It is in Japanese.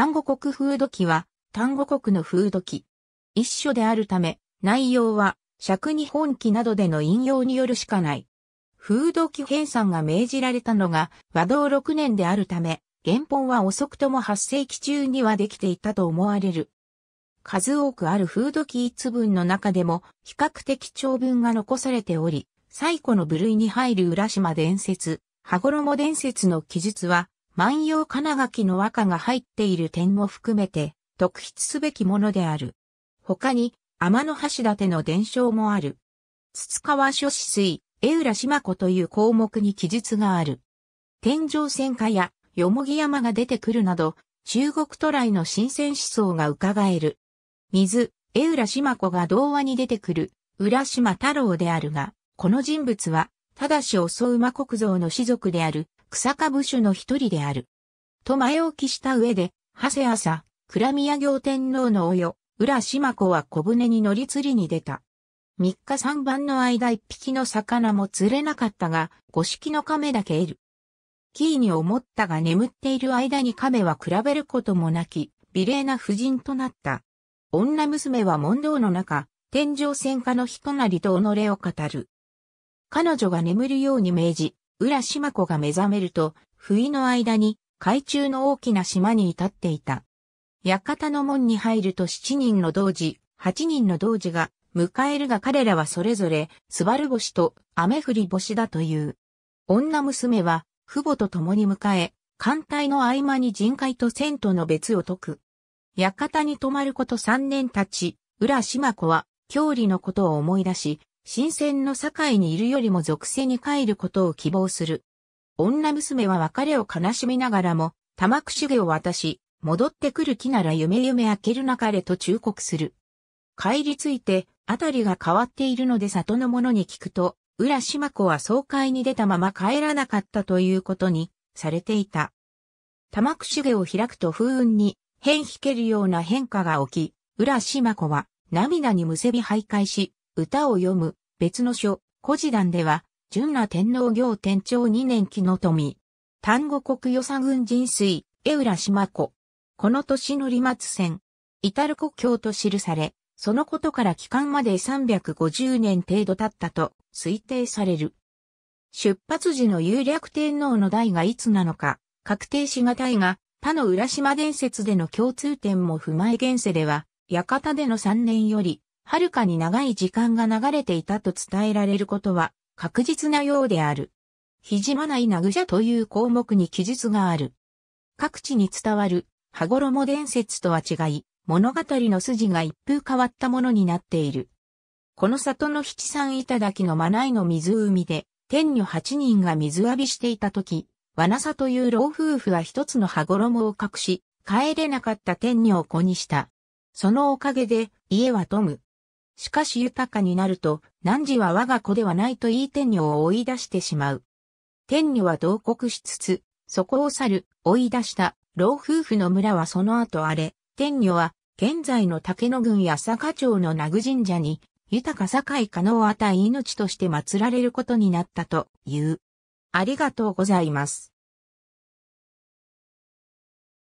単語国風土記は、単語国の風土記。一書であるため、内容は、尺日本記などでの引用によるしかない。風土記編纂が命じられたのが、和道6年であるため、原本は遅くとも8世紀中にはできていたと思われる。数多くある風土記一文の中でも、比較的長文が残されており、最古の部類に入る浦島伝説、羽衣伝説の記述は、万葉金垣の和歌が入っている点も含めて、特筆すべきものである。他に、天の橋立の伝承もある。筒川諸子水、江浦島子という項目に記述がある。天上戦火や、よもぎ山が出てくるなど、中国都来の新鮮思想が伺える。水、江浦島子が童話に出てくる、浦島太郎であるが、この人物は、ただしう馬国造の士族である、草下部主の一人である。と前置きした上で、長谷朝、倉宮行天皇のおよ、浦島子は小舟に乗り釣りに出た。三日三晩の間一匹の魚も釣れなかったが、五色の亀だけ得る。キーに思ったが眠っている間に亀は比べることもなき、美麗な婦人となった。女娘は問答の中、天上戦火の人なりと己を語る。彼女が眠るように命じ、浦島子が目覚めると、不意の間に海中の大きな島に至っていた。館の門に入ると七人の同時、八人の同時が迎えるが彼らはそれぞれ、スバル星と雨降り星だという。女娘は、父母と共に迎え、艦隊の合間に人海と戦闘の別を解く。館に泊まること三年たち、浦島子は、郷里のことを思い出し、新鮮の境にいるよりも属性に帰ることを希望する。女娘は別れを悲しみながらも、玉串毛を渡し、戻ってくる木なら夢夢明けるなかれと忠告する。帰りついて、あたりが変わっているので里の者に聞くと、浦島子は総会に出たまま帰らなかったということに、されていた。玉串毛を開くと風雲に、変引けるような変化が起き、浦島子は、涙にむせび徘徊し、歌を読む、別の書、古事談では、純羅天皇行天長2年期の富。丹後国与佐軍人水、江浦島湖。この年の利末戦、至る故郷と記され、そのことから期間まで350年程度経ったと推定される。出発時の有略天皇の代がいつなのか、確定しがたいが、他の浦島伝説での共通点も踏まえ現世では、館での3年より、はるかに長い時間が流れていたと伝えられることは確実なようである。ひじまないなぐじゃという項目に記述がある。各地に伝わる羽衣伝説とは違い、物語の筋が一風変わったものになっている。この里の七三頂のまないの湖で、天女八人が水浴びしていた時、わなさという老夫婦は一つの羽衣を隠し、帰れなかった天女を子にした。そのおかげで、家は富む。しかし豊かになると、汝は我が子ではないと言い天女を追い出してしまう。天女は同国しつつ、そこを去る、追い出した、老夫婦の村はその後荒れ、天女は、現在の竹野郡や坂町の名具神社に、豊か堺可能あた命として祀られることになったという。ありがとうございます。